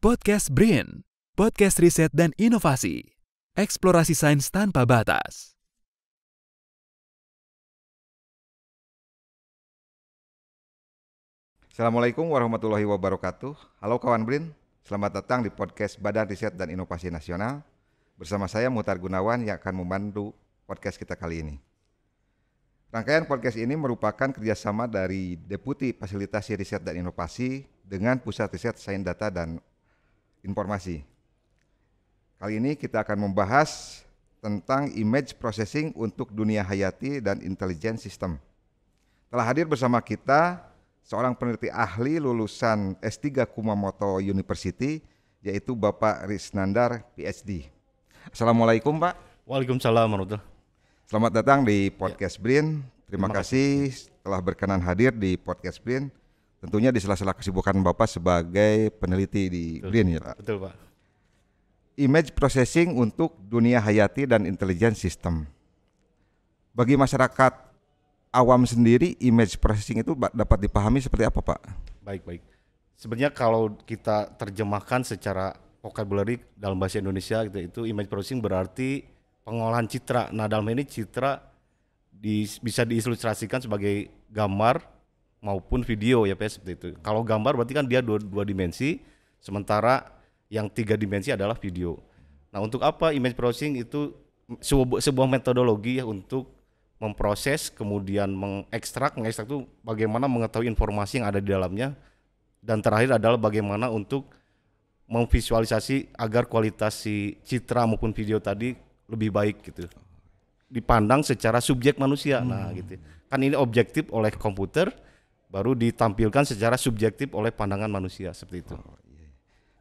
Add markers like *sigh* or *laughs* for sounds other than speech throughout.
Podcast Brain, podcast riset dan inovasi. Eksplorasi sains tanpa batas. Assalamualaikum warahmatullahi wabarakatuh. Halo kawan Brin, selamat datang di podcast Badan Riset dan Inovasi Nasional. Bersama saya Mutar Gunawan yang akan membantu podcast kita kali ini. Rangkaian podcast ini merupakan kerjasama dari Deputi Fasilitasi Riset dan Inovasi dengan Pusat Riset Sains Data dan informasi. Kali ini kita akan membahas tentang image processing untuk dunia hayati dan intelijen sistem. Telah hadir bersama kita seorang peneliti ahli lulusan S3 Kumamoto University yaitu Bapak Risnandar PhD. Assalamualaikum Pak. Waalaikumsalam warahmatullahi Selamat datang di ya. Podcast ya. BRIN. Terima, Terima kasih, kasih telah berkenan hadir di Podcast BRIN. Tentunya di sela-sela kesibukan Bapak sebagai peneliti di betul, Green ya Pak. Betul Pak. Image processing untuk dunia hayati dan intelijen sistem. Bagi masyarakat awam sendiri image processing itu dapat dipahami seperti apa Pak? Baik, baik. Sebenarnya kalau kita terjemahkan secara vocabulary dalam bahasa Indonesia gitu, itu image processing berarti pengolahan citra. Nah dalam ini citra bisa diilustrasikan sebagai gambar maupun video ya PS seperti itu. Kalau gambar berarti kan dia dua, dua dimensi, sementara yang tiga dimensi adalah video. Nah untuk apa image processing itu sebuah, sebuah metodologi ya untuk memproses kemudian mengekstrak, mengekstrak itu bagaimana mengetahui informasi yang ada di dalamnya dan terakhir adalah bagaimana untuk memvisualisasi agar kualitas si citra maupun video tadi lebih baik gitu dipandang secara subjek manusia nah, hmm. nah gitu kan ini objektif oleh komputer baru ditampilkan secara subjektif oleh pandangan manusia seperti itu. Oh, iya, iya.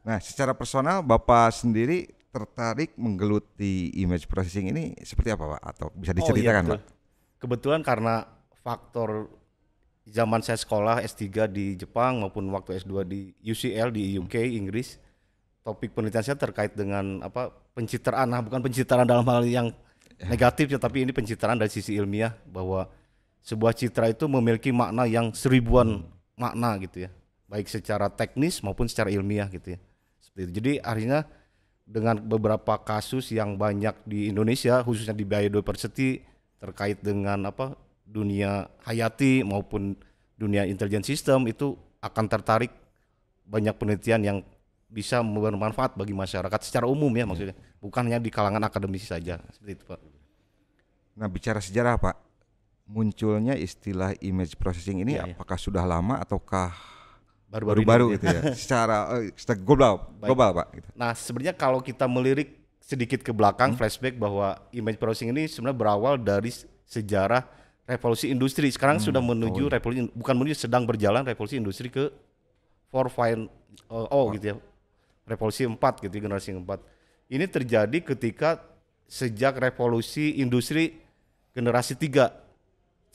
Nah, secara personal Bapak sendiri tertarik menggeluti image processing ini seperti apa, Pak? Atau bisa oh, diceritakan, oh, iya, Pak? Kebetulan karena faktor zaman saya sekolah S3 di Jepang maupun waktu S2 di UCL di UK Inggris, topik penelitian saya terkait dengan apa pencitraan, nah bukan pencitraan dalam hal yang ya. negatif ya, tapi ini pencitraan dari sisi ilmiah bahwa sebuah citra itu memiliki makna yang seribuan makna gitu ya baik secara teknis maupun secara ilmiah gitu ya seperti itu. jadi akhirnya dengan beberapa kasus yang banyak di Indonesia khususnya di biodiversity terkait dengan apa dunia hayati maupun dunia intelijen sistem itu akan tertarik banyak penelitian yang bisa bermanfaat bagi masyarakat secara umum ya maksudnya iya. bukan hanya di kalangan akademisi saja seperti itu pak. Nah bicara sejarah pak, munculnya istilah image processing ini ya, apakah sudah lama ataukah baru-baru baru gitu ya *laughs* secara uh, secara global Baik. pak gitu. nah sebenarnya kalau kita melirik sedikit ke belakang hmm? flashback bahwa image processing ini sebenarnya berawal dari sejarah revolusi industri sekarang hmm. sudah menuju oh. revolusi bukan menuju sedang berjalan revolusi industri ke four five eh, oh, oh gitu ya revolusi 4 gitu generasi 4 ini terjadi ketika sejak revolusi industri generasi 3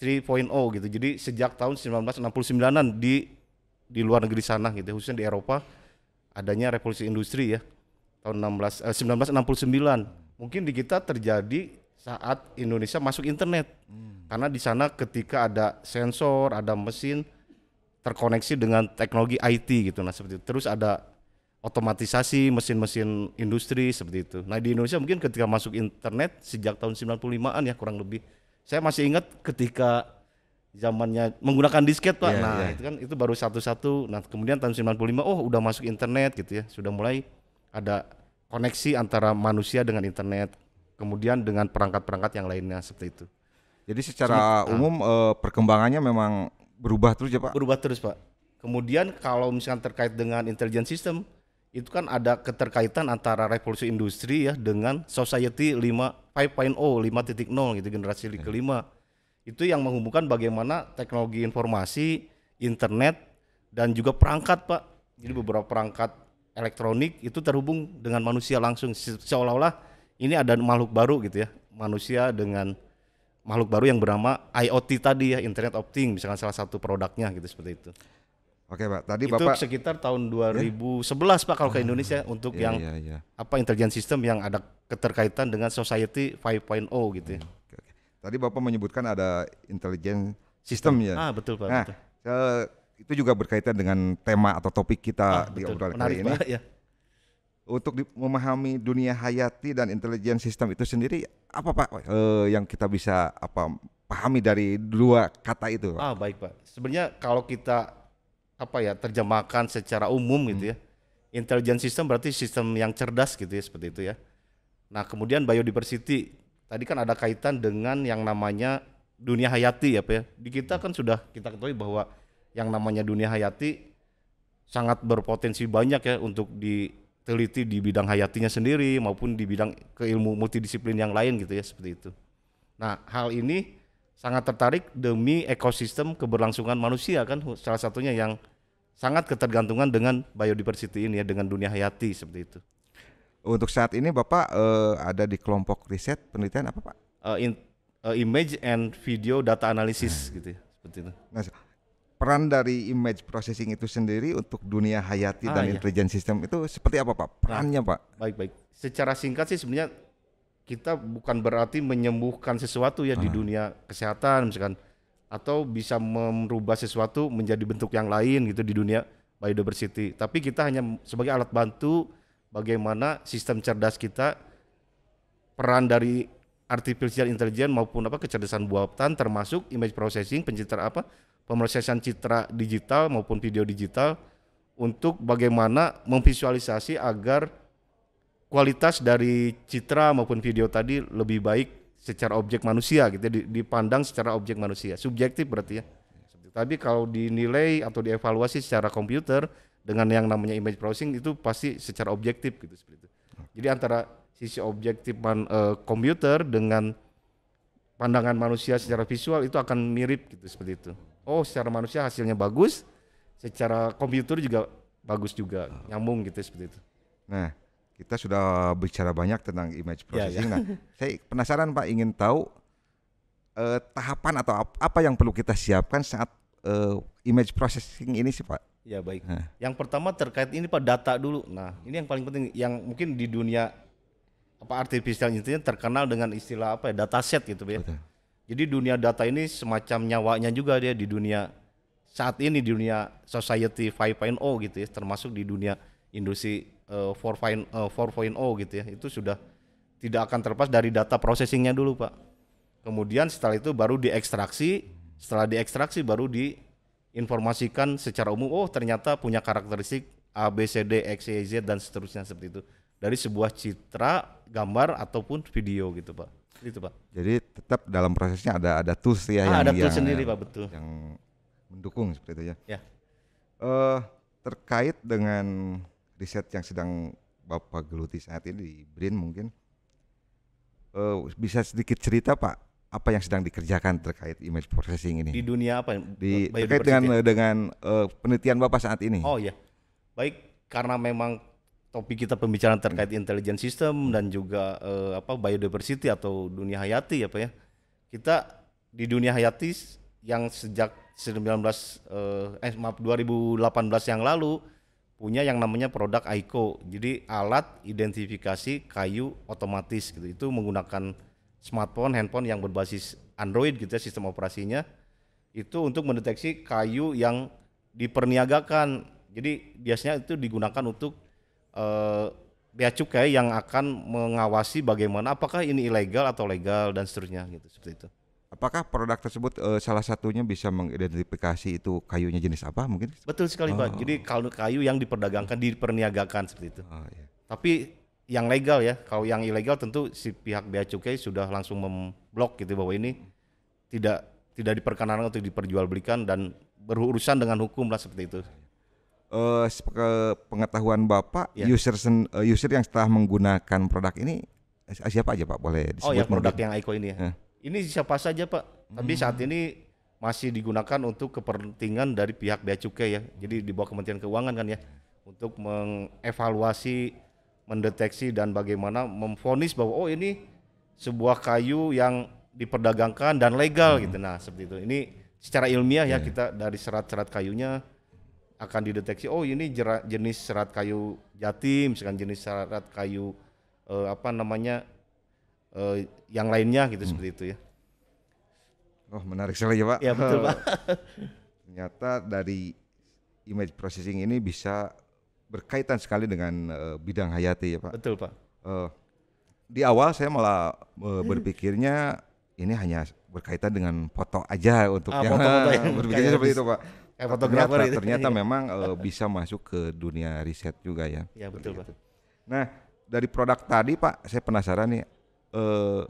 3.0 gitu. Jadi sejak tahun 1969-an di di luar negeri sana gitu, khususnya di Eropa adanya revolusi industri ya. Tahun 16 eh, 1969. Mungkin di kita terjadi saat Indonesia masuk internet. Hmm. Karena di sana ketika ada sensor, ada mesin terkoneksi dengan teknologi IT gitu. Nah, seperti itu. Terus ada otomatisasi mesin-mesin industri seperti itu. Nah, di Indonesia mungkin ketika masuk internet sejak tahun 95-an ya kurang lebih saya masih ingat ketika zamannya menggunakan disket Pak. Yeah, nah, yeah. itu kan itu baru satu-satu. Nah, kemudian tahun 95 oh udah masuk internet gitu ya. Sudah mulai ada koneksi antara manusia dengan internet. Kemudian dengan perangkat-perangkat yang lainnya seperti itu. Jadi secara ah. umum uh, eh, perkembangannya memang berubah terus ya, Pak. Berubah terus, Pak. Kemudian kalau misalnya terkait dengan intelligent system, itu kan ada keterkaitan antara revolusi industri ya dengan society 5 5.0, 5.0 gitu generasi hmm. kelima. Itu yang menghubungkan bagaimana teknologi informasi, internet dan juga perangkat, Pak. Jadi hmm. beberapa perangkat elektronik itu terhubung dengan manusia langsung seolah-olah ini ada makhluk baru gitu ya, manusia dengan makhluk baru yang bernama IoT tadi ya, Internet of Things misalkan salah satu produknya gitu seperti itu. Oke Pak, tadi itu Bapak sekitar tahun 2011 ya? Pak kalau ke hmm. Indonesia ah, untuk iya, yang iya, iya. apa intelijen sistem yang ada keterkaitan dengan society 5.0 gitu ya. Hmm, oke, oke. Tadi Bapak menyebutkan ada intelijen sistem ya. Ah, betul Pak, nah, betul. Eh, itu juga berkaitan dengan tema atau topik kita ah, di obrolan obrolan Menarik, ini. Pak, ya. Untuk memahami dunia hayati dan intelijen sistem itu sendiri apa Pak eh, yang kita bisa apa pahami dari dua kata itu? Pak? Ah, baik Pak. Sebenarnya kalau kita apa ya terjemahkan secara umum gitu hmm. gitu ya. Intelligent system berarti sistem yang cerdas gitu ya seperti itu ya. Nah kemudian biodiversity tadi kan ada kaitan dengan yang namanya dunia hayati ya Pak ya. Di kita hmm. kan sudah kita ketahui bahwa yang namanya dunia hayati sangat berpotensi banyak ya untuk diteliti di bidang hayatinya sendiri maupun di bidang keilmu multidisiplin yang lain gitu ya seperti itu. Nah hal ini sangat tertarik demi ekosistem keberlangsungan manusia kan salah satunya yang sangat ketergantungan dengan biodiversity ini ya dengan dunia hayati seperti itu. Untuk saat ini Bapak uh, ada di kelompok riset penelitian apa Pak? Uh, in, uh, image and video data analysis nah. gitu ya, seperti itu. Nah, peran dari image processing itu sendiri untuk dunia hayati ah, dan iya. intelligent system itu seperti apa Pak? Perannya ya. Pak? Baik baik. Secara singkat sih sebenarnya kita bukan berarti menyembuhkan sesuatu ya ah. di dunia kesehatan misalkan atau bisa merubah sesuatu menjadi bentuk yang lain gitu di dunia biodiversity. Tapi kita hanya sebagai alat bantu bagaimana sistem cerdas kita peran dari artificial intelligence maupun apa kecerdasan buatan termasuk image processing pencitra apa pemrosesan citra digital maupun video digital untuk bagaimana memvisualisasi agar kualitas dari citra maupun video tadi lebih baik secara objek manusia gitu ya, dipandang secara objek manusia subjektif berarti ya tapi kalau dinilai atau dievaluasi secara komputer dengan yang namanya image processing itu pasti secara objektif gitu seperti itu jadi antara sisi objektif man, e, komputer dengan pandangan manusia secara visual itu akan mirip gitu seperti itu oh secara manusia hasilnya bagus secara komputer juga bagus juga nyambung gitu seperti itu nah kita sudah bicara banyak tentang image ya, ya. processing. Yeah, yeah. Nah, *laughs* saya penasaran Pak ingin tahu eh, tahapan atau apa yang perlu kita siapkan saat eh, image processing ini sih Pak? Ya baik. Nah. Yang pertama terkait ini Pak data dulu. Nah ini yang paling penting yang mungkin di dunia apa artificial intelligence terkenal dengan istilah apa ya data set gitu ya. Betul. Jadi dunia data ini semacam nyawanya juga dia di dunia saat ini di dunia society 5.0 gitu ya termasuk di dunia industri uh, 4.0 uh, oh gitu ya itu sudah tidak akan terlepas dari data processingnya dulu pak kemudian setelah itu baru diekstraksi setelah diekstraksi baru diinformasikan secara umum oh ternyata punya karakteristik A B C D X Y Z dan seterusnya seperti itu dari sebuah citra gambar ataupun video gitu pak itu pak jadi tetap dalam prosesnya ada ada tools ya ah, yang ada tools yang, sendiri yang, pak betul yang mendukung seperti itu ya ya uh, terkait dengan riset yang sedang Bapak geluti saat ini di BRIN mungkin uh, bisa sedikit cerita Pak apa yang sedang dikerjakan terkait image processing ini? Di dunia apa? Di, eh, terkait dengan eh, dengan uh, penelitian Bapak saat ini. Oh iya, Baik, karena memang topik kita pembicaraan terkait hmm. intelligent system dan juga uh, apa biodiversity atau dunia hayati apa ya, ya. Kita di dunia hayati yang sejak 19 eh, eh maaf 2018 yang lalu punya yang namanya produk Aiko, Jadi alat identifikasi kayu otomatis gitu. Itu menggunakan smartphone, handphone yang berbasis Android gitu ya sistem operasinya. Itu untuk mendeteksi kayu yang diperniagakan. Jadi biasanya itu digunakan untuk uh, bea cukai yang akan mengawasi bagaimana apakah ini ilegal atau legal dan seterusnya gitu seperti itu. Apakah produk tersebut uh, salah satunya bisa mengidentifikasi itu kayunya jenis apa mungkin? Betul sekali oh. Pak. Jadi kalau kayu yang diperdagangkan diperniagakan seperti itu. Oh, iya. Tapi yang legal ya. Kalau yang ilegal tentu si pihak bea cukai sudah langsung memblok gitu bahwa ini tidak tidak diperkenankan untuk diperjualbelikan dan berurusan dengan hukum lah seperti itu. Uh, pengetahuan Bapak, ya. user sen, eh, user yang setelah menggunakan produk ini siapa aja Pak boleh disebut? Oh ya produk mungkin? yang Aiko ini ya. Uh ini siapa saja Pak? Tapi hmm. saat ini masih digunakan untuk kepentingan dari pihak bea cukai ya. Jadi di bawah Kementerian Keuangan kan ya untuk mengevaluasi, mendeteksi dan bagaimana memfonis bahwa oh ini sebuah kayu yang diperdagangkan dan legal hmm. gitu. Nah, seperti itu. Ini secara ilmiah yeah. ya iya. kita dari serat-serat kayunya akan dideteksi oh ini jenis serat kayu jati misalkan jenis serat kayu eh, apa namanya uh, yang lainnya gitu hmm. seperti itu ya. Oh menarik sekali ya Pak. Ya betul Pak. *laughs* Ternyata dari image processing ini bisa berkaitan sekali dengan uh, bidang hayati ya Pak. Betul Pak. Uh, di awal saya malah uh, berpikirnya ini hanya berkaitan dengan foto aja untuk ah, yang foto -foto *laughs* yang berpikirnya seperti itu Pak. Eh, fotografer ternyata, gitu. ternyata *laughs* memang uh, bisa masuk ke dunia riset juga ya. Ya betul Pak. Nah dari produk tadi Pak saya penasaran nih eh,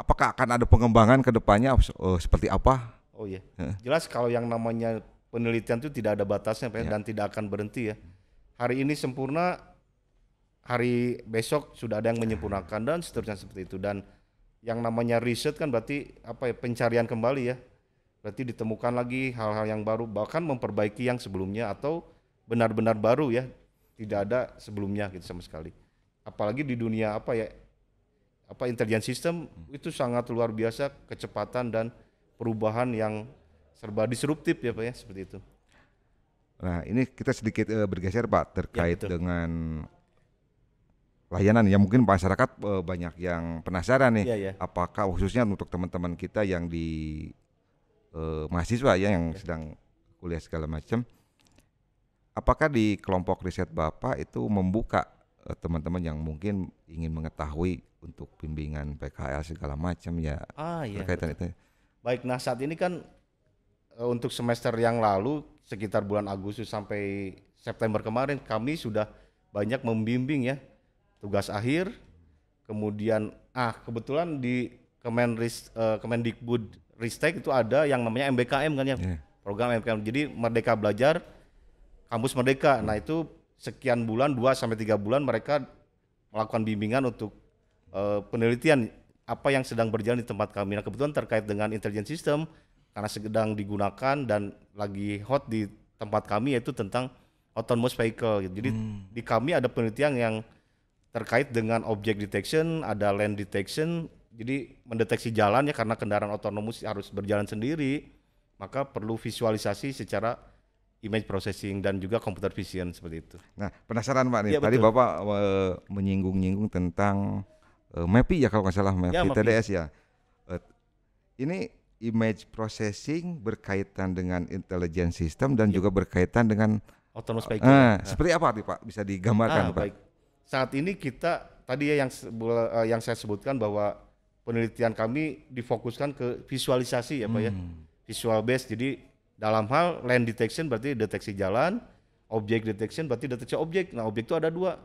apakah akan ada pengembangan ke depannya eh, seperti apa? Oh iya. Jelas kalau yang namanya penelitian itu tidak ada batasnya Pak, yeah. Iya. dan tidak akan berhenti ya. Hari ini sempurna, hari besok sudah ada yang menyempurnakan dan seterusnya seperti itu dan yang namanya riset kan berarti apa ya pencarian kembali ya. Berarti ditemukan lagi hal-hal yang baru bahkan memperbaiki yang sebelumnya atau benar-benar baru ya. Tidak ada sebelumnya gitu sama sekali. Apalagi di dunia apa ya apa intelijen sistem itu sangat luar biasa kecepatan dan perubahan yang serba disruptif ya Pak ya seperti itu. Nah, ini kita sedikit uh, bergeser Pak terkait ya, dengan layanan yang mungkin masyarakat uh, banyak yang penasaran nih. Ya, ya. Apakah khususnya untuk teman-teman kita yang di uh, mahasiswa ya yang ya. sedang kuliah segala macam apakah di kelompok riset Bapak itu membuka Eh, teman-teman yang mungkin ingin mengetahui untuk bimbingan PKL segala macam ya ah, iya, berkaitan itu. Baik, nah saat ini kan eh, untuk semester yang lalu sekitar bulan Agustus sampai September kemarin kami sudah banyak membimbing ya tugas akhir kemudian ah kebetulan di Kemenris eh, Kemendikbud Ristek itu ada yang namanya MBKM kan ya yeah. program MBKM jadi Merdeka Belajar kampus Merdeka hmm. nah itu sekian bulan dua sampai tiga bulan mereka melakukan bimbingan untuk uh, penelitian apa yang sedang berjalan di tempat kami. Nah, kebetulan terkait dengan intelligent system karena sedang digunakan dan lagi hot di tempat kami yaitu tentang autonomous vehicle. Jadi hmm. di kami ada penelitian yang terkait dengan object detection, ada land detection. Jadi mendeteksi jalannya karena kendaraan otonomus harus berjalan sendiri, maka perlu visualisasi secara image processing dan juga computer vision seperti itu. Nah, penasaran Pak nih. Ya, Tadi Bapak e, menyinggung-nyinggung tentang e, eh, MAPI ya kalau nggak salah MAPI, ya, MAPI. TDS ya. E, ini image processing berkaitan dengan intelligence system dan ya. juga berkaitan dengan autonomous vehicle. Nah, nah. Seperti apa nih Pak? Bisa digambarkan nah, Pak? Baik. Saat ini kita tadi ya yang yang saya sebutkan bahwa penelitian kami difokuskan ke visualisasi ya Pak ya. hmm. ya. Visual based jadi dalam hal land detection berarti deteksi jalan, objek detection berarti deteksi objek. Nah, objek itu ada dua,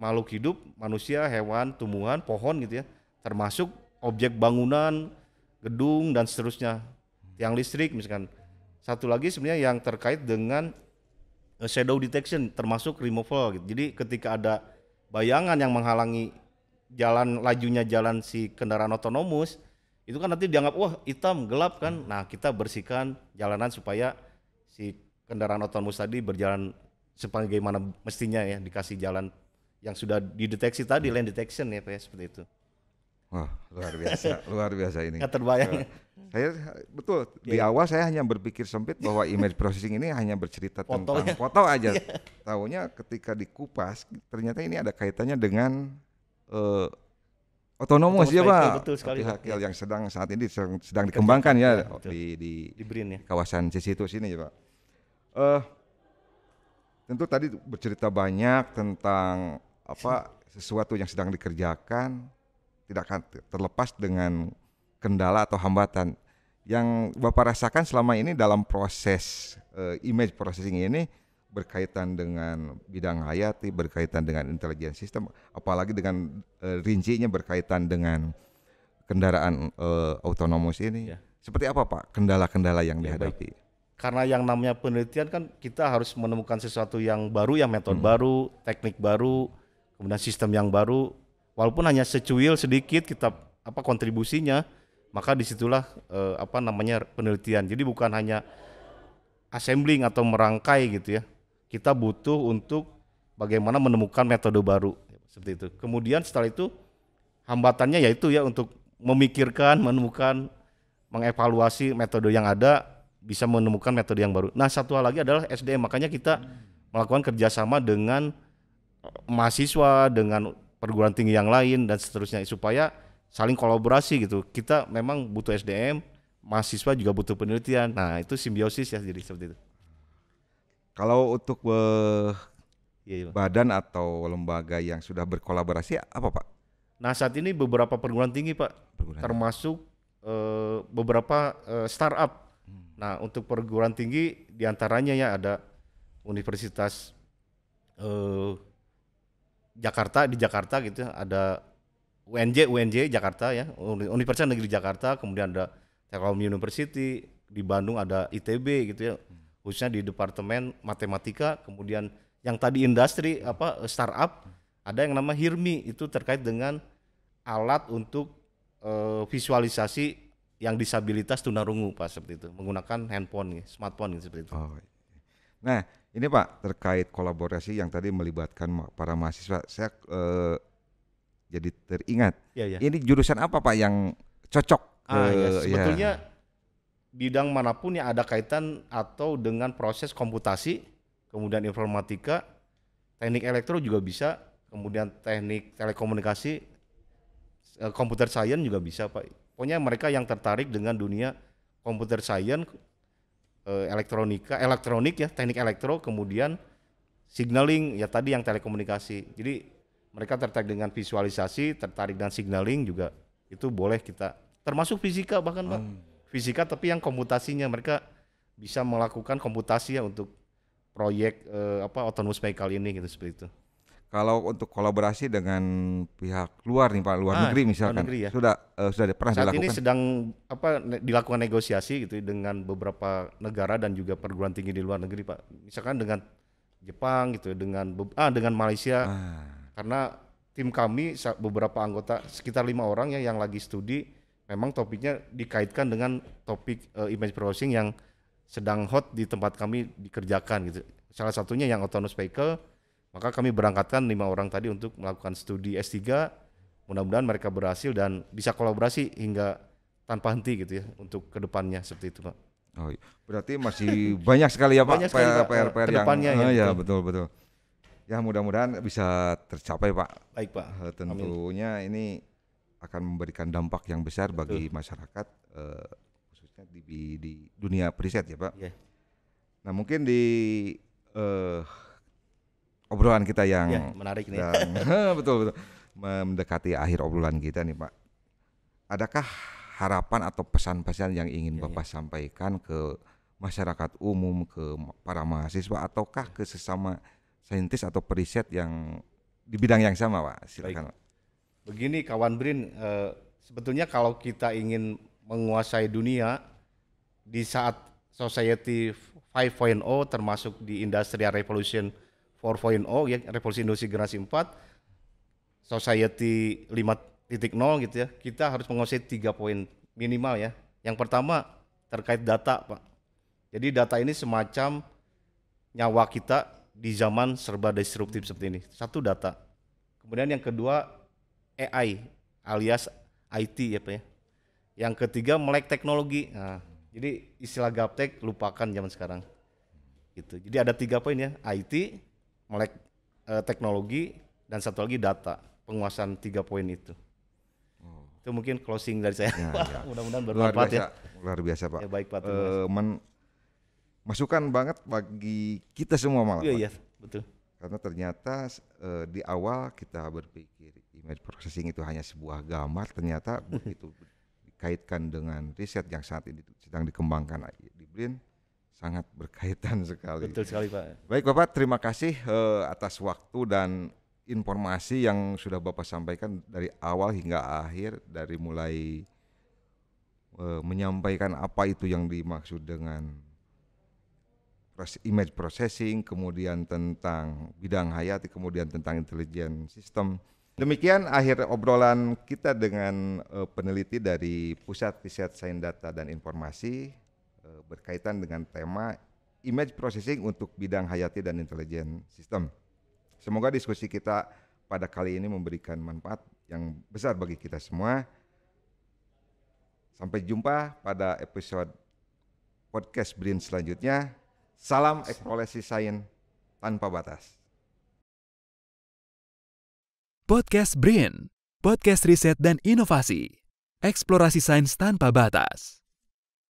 makhluk hidup, manusia, hewan, tumbuhan, pohon gitu ya, termasuk objek bangunan, gedung dan seterusnya, tiang listrik misalkan. Satu lagi sebenarnya yang terkait dengan eh, shadow detection termasuk removal gitu. Jadi ketika ada bayangan yang menghalangi jalan lajunya jalan si kendaraan otonomus, itu kan nanti dianggap wah hitam gelap kan nah kita bersihkan jalanan supaya si kendaraan otonomous tadi berjalan sebagaimana mestinya ya dikasih jalan yang sudah dideteksi tadi lane detection ya Pak ya seperti itu Wah luar biasa, luar biasa ini. Nggak terbayang. Saya betul yeah. di iya. awal saya hanya berpikir sempit bahwa image processing ini hanya bercerita foto tentang foto ya. aja. Yeah. Tahunya ketika dikupas ternyata ini ada kaitannya dengan uh, Otonomus, sih ya pak. Betul sekali. Hakil iya. yang sedang saat ini sedang, sedang dikembangkan ya, ya di di, di Brin, ya. kawasan Cisitu sini ya pak. Uh, tentu tadi bercerita banyak tentang apa sesuatu yang sedang dikerjakan tidak akan terlepas dengan kendala atau hambatan yang bapak rasakan selama ini dalam proses uh, image processing ini berkaitan dengan bidang hayati, berkaitan dengan intelijen sistem, apalagi dengan uh, rincinya berkaitan dengan kendaraan uh, autonomous ini. Ya. Seperti apa Pak kendala-kendala yang ya, dihadapi? Baik. Karena yang namanya penelitian kan kita harus menemukan sesuatu yang baru, yang metode hmm. baru, teknik baru, kemudian sistem yang baru. Walaupun hanya secuil sedikit kita apa kontribusinya, maka disitulah uh, apa namanya penelitian. Jadi bukan hanya assembling atau merangkai gitu ya kita butuh untuk bagaimana menemukan metode baru seperti itu. Kemudian setelah itu hambatannya yaitu ya untuk memikirkan, menemukan, mengevaluasi metode yang ada bisa menemukan metode yang baru. Nah satu hal lagi adalah SDM makanya kita melakukan kerjasama dengan eh, mahasiswa, dengan perguruan tinggi yang lain dan seterusnya supaya saling kolaborasi gitu. Kita memang butuh SDM, mahasiswa juga butuh penelitian. Nah, itu simbiosis ya jadi seperti itu. Kalau untuk uh, badan atau lembaga yang sudah berkolaborasi apa Pak? Nah saat ini beberapa perguruan tinggi Pak, perguruan termasuk uh, beberapa uh, startup. Hmm. Nah untuk perguruan tinggi diantaranya ya ada Universitas uh, Jakarta di Jakarta gitu ya. ada UNJ UNJ Jakarta ya Universitas Negeri Jakarta kemudian ada Telkom University di Bandung ada ITB gitu ya khususnya di departemen matematika kemudian yang tadi industri apa startup ada yang nama Hirmi itu terkait dengan alat untuk uh, visualisasi yang disabilitas tunarungu pak seperti itu menggunakan handphone smartphone seperti itu. Oh. Iya. Nah ini pak terkait kolaborasi yang tadi melibatkan para mahasiswa saya uh, jadi teringat. Ya, ya. Ini jurusan apa pak yang cocok? Ah, ke, iya. ya. Sebetulnya ya bidang manapun yang ada kaitan atau dengan proses komputasi, kemudian informatika, teknik elektro juga bisa, kemudian teknik telekomunikasi, komputer eh, science juga bisa, Pak. Pokoknya mereka yang tertarik dengan dunia komputer science, eh, elektronika, elektronik ya, teknik elektro, kemudian signaling ya tadi yang telekomunikasi. Jadi mereka tertarik dengan visualisasi, tertarik dengan signaling juga itu boleh kita termasuk fisika bahkan, hmm. Pak fisika tapi yang komputasinya mereka bisa melakukan komputasi ya untuk proyek eh, apa autonomous vehicle ini gitu seperti itu. Kalau untuk kolaborasi dengan pihak luar nih Pak, luar nah, negeri misalkan luar negeri ya. sudah eh, sudah pernah Saat dilakukan. Saat ini sedang apa dilakukan negosiasi gitu dengan beberapa negara dan juga perguruan tinggi di luar negeri Pak. Misalkan dengan Jepang gitu dengan ah dengan Malaysia. Ah. Karena tim kami beberapa anggota sekitar lima orang ya yang lagi studi memang topiknya dikaitkan dengan topik uh, image processing yang sedang hot di tempat kami dikerjakan gitu. Salah satunya yang autonomous vehicle, maka kami berangkatkan lima orang tadi untuk melakukan studi S3. Mudah-mudahan mereka berhasil dan bisa kolaborasi hingga tanpa henti gitu ya untuk kedepannya seperti itu, Pak. Oh, iya. berarti masih *laughs* banyak sekali ya Pak PR, PR, PR yang kedepannya ya, ya betul betul. Ya mudah-mudahan bisa tercapai Pak. Baik Pak. Eh, tentunya Amin. ini akan memberikan dampak yang besar Betul. bagi masyarakat uh, khususnya di, di dunia periset ya Pak. Yeah. Nah mungkin di uh, obrolan kita yang yeah, menarik nih. Yang, *laughs* *laughs* betul betul mendekati akhir obrolan kita nih Pak. Adakah harapan atau pesan-pesan yang ingin yeah, iya. Bapak yeah. sampaikan ke masyarakat umum, ke para mahasiswa ataukah ke sesama saintis atau periset yang di bidang yang sama, Pak? Silakan. Baik begini kawan Brin e, sebetulnya kalau kita ingin menguasai dunia di saat society 5.0 termasuk di industrial revolution 4.0 ya revolusi industri generasi 4 society 5.0 gitu ya kita harus menguasai tiga poin minimal ya yang pertama terkait data Pak jadi data ini semacam nyawa kita di zaman serba disruptif seperti ini satu data kemudian yang kedua AI alias IT ya Pak ya. Yang ketiga melek teknologi. Nah, jadi istilah gaptek lupakan zaman sekarang. Gitu. Jadi ada tiga poin ya, IT, melek e, teknologi dan satu lagi data. Penguasaan tiga poin itu. Oh. Itu mungkin closing dari saya. Ya, ya. *laughs* Mudah-mudahan bermanfaat ya. Luar biasa Pak. Ya, baik Pak. E, men masukan banget bagi kita semua malah. Iya, iya, betul. Karena ternyata e, di awal kita berpikir image processing itu hanya sebuah gambar ternyata *laughs* begitu dikaitkan dengan riset yang saat ini sedang dikembangkan di BRIN sangat berkaitan *laughs* sekali. Betul sekali Pak. Baik Bapak, terima kasih uh, atas waktu dan informasi yang sudah Bapak sampaikan dari awal hingga akhir dari mulai uh, menyampaikan apa itu yang dimaksud dengan image processing, kemudian tentang bidang hayati, kemudian tentang intelijen sistem Demikian akhir obrolan kita dengan uh, peneliti dari Pusat Riset Sains Data dan Informasi uh, berkaitan dengan tema image processing untuk bidang hayati dan intelijen sistem. Semoga diskusi kita pada kali ini memberikan manfaat yang besar bagi kita semua. Sampai jumpa pada episode podcast Brin selanjutnya. Salam eksplorasi sains tanpa batas. Podcast Brain, podcast riset dan inovasi. Eksplorasi sains tanpa batas.